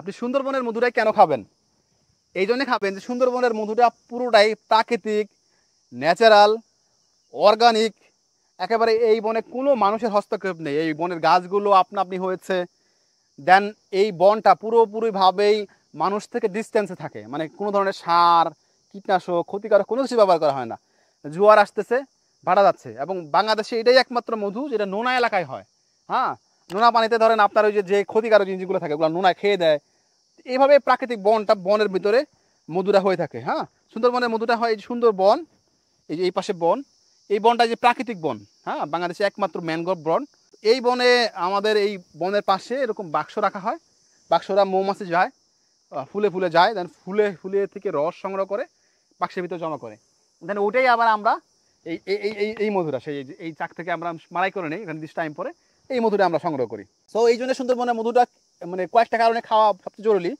আপনি সুন্দরবনের মধুটাই কেন খাবেন এই জন্যে খাবেন যে সুন্দরবনের মধুটা পুরোটাই প্রাকৃতিক ন্যাচারাল অর্গানিক একেবারে এই বনে কোনো মানুষের হস্তক্ষেপ নেই এই বনের গাছগুলো আপনা আপনি হয়েছে দেন এই বনটা পুরোপুরিভাবেই মানুষ থেকে ডিস্টেন্সে থাকে মানে কোনো ধরনের সার কীটনাশক ক্ষতিকারক কোনো কিছু ব্যবহার করা হয় না জোয়ার আসতেছে ভাড়া যাচ্ছে এবং বাংলাদেশে এটাই একমাত্র মধু যেটা নোনা এলাকায় হয় হ্যাঁ নোনা পানিতে ধরেন আপনার ওই যে ক্ষতিকারক জিনিসগুলো থাকে ওগুলো নোনা খেয়ে দেয় এইভাবে প্রাকৃতিক বনটা বনের ভিতরে মধুরা হয়ে থাকে হ্যাঁ সুন্দরবনের মধুটা হয় সুন্দর বন এই যে এই পাশে বন এই বনটা যে প্রাকৃতিক বন হ্যাঁ বাংলাদেশে একমাত্র ম্যানগ্রোভ বন এই বনে আমাদের এই বনের পাশে এরকম বাক্স রাখা হয় বাক্সরা মৌমাছি যায় ফুলে ফুলে যায় দেন ফুলে ফুলে থেকে রস সংগ্রহ করে বাক্সের ভিতরে জমা করে দেন ওটাই আবার আমরা এই এই এই এই মধুরা সেই এই চাক থেকে আমরা মারাই করে নিই এখানে দিস টাইম পরে এই মধুটা আমরা সংগ্রহ করি সো এই জন্য সুন্দরবনের মধুটা মানে কয়েকটা কারণে খাওয়া সবচেয়ে জরুরি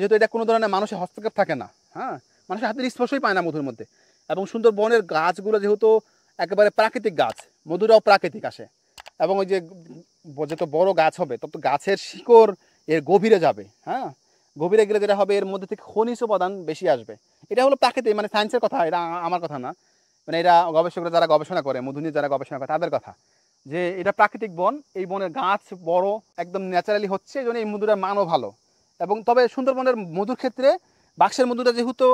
যেহেতু এটা কোনো ধরনের মানুষের হস্তক্ষেপ থাকে না হ্যাঁ মানুষের হাতের স্পর্শই পায় না মধুর মধ্যে এবং সুন্দরবনের গাছগুলো যেহেতু একেবারে প্রাকৃতিক গাছ মধুরাও প্রাকৃতিক আসে এবং ওই যে যত বড় গাছ হবে তত গাছের শিকড় এর গভীরে যাবে হ্যাঁ গভীরে গেলে যেটা হবে এর মধ্যে থেকে খনিজ উপাদান বেশি আসবে এটা হলো প্রাকৃতিক মানে সায়েন্সের কথা এটা আমার কথা না মানে এটা গবেষকরা যারা গবেষণা করে মধু নিয়ে যারা গবেষণা করে তাদের কথা যে এটা প্রাকৃতিক বন এই বনের গাছ বড় একদম ন্যাচারালি হচ্ছে এই জন্য এই মধুরের মানও ভালো এবং তবে সুন্দরবনের মধুর ক্ষেত্রে বাক্সের মধুটা যেহেতু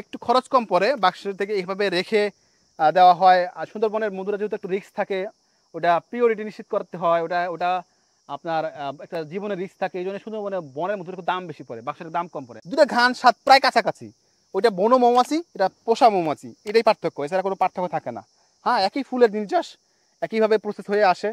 একটু খরচ কম পড়ে বাক্সের থেকে এইভাবে রেখে দেওয়া হয় আর সুন্দরবনের মধুরা যেহেতু একটু রিস্ক থাকে ওটা প্রিওরিটি নিশ্চিত করতে হয় ওটা ওটা আপনার একটা জীবনের রিস্ক থাকে এই জন্য সুন্দরবনের বনের মধুর দাম বেশি পড়ে বাক্সের দাম কম পড়ে দুটো ঘান স্বাদ প্রায় কাছাকাছি ওইটা বন মৌমাছি এটা পোষা মৌমাছি এটাই পার্থক্য এছাড়া কোনো পার্থক্য থাকে না হ্যাঁ একই ফুলের নির্যাস আকিভাবে প্রসেস হয়ে আসে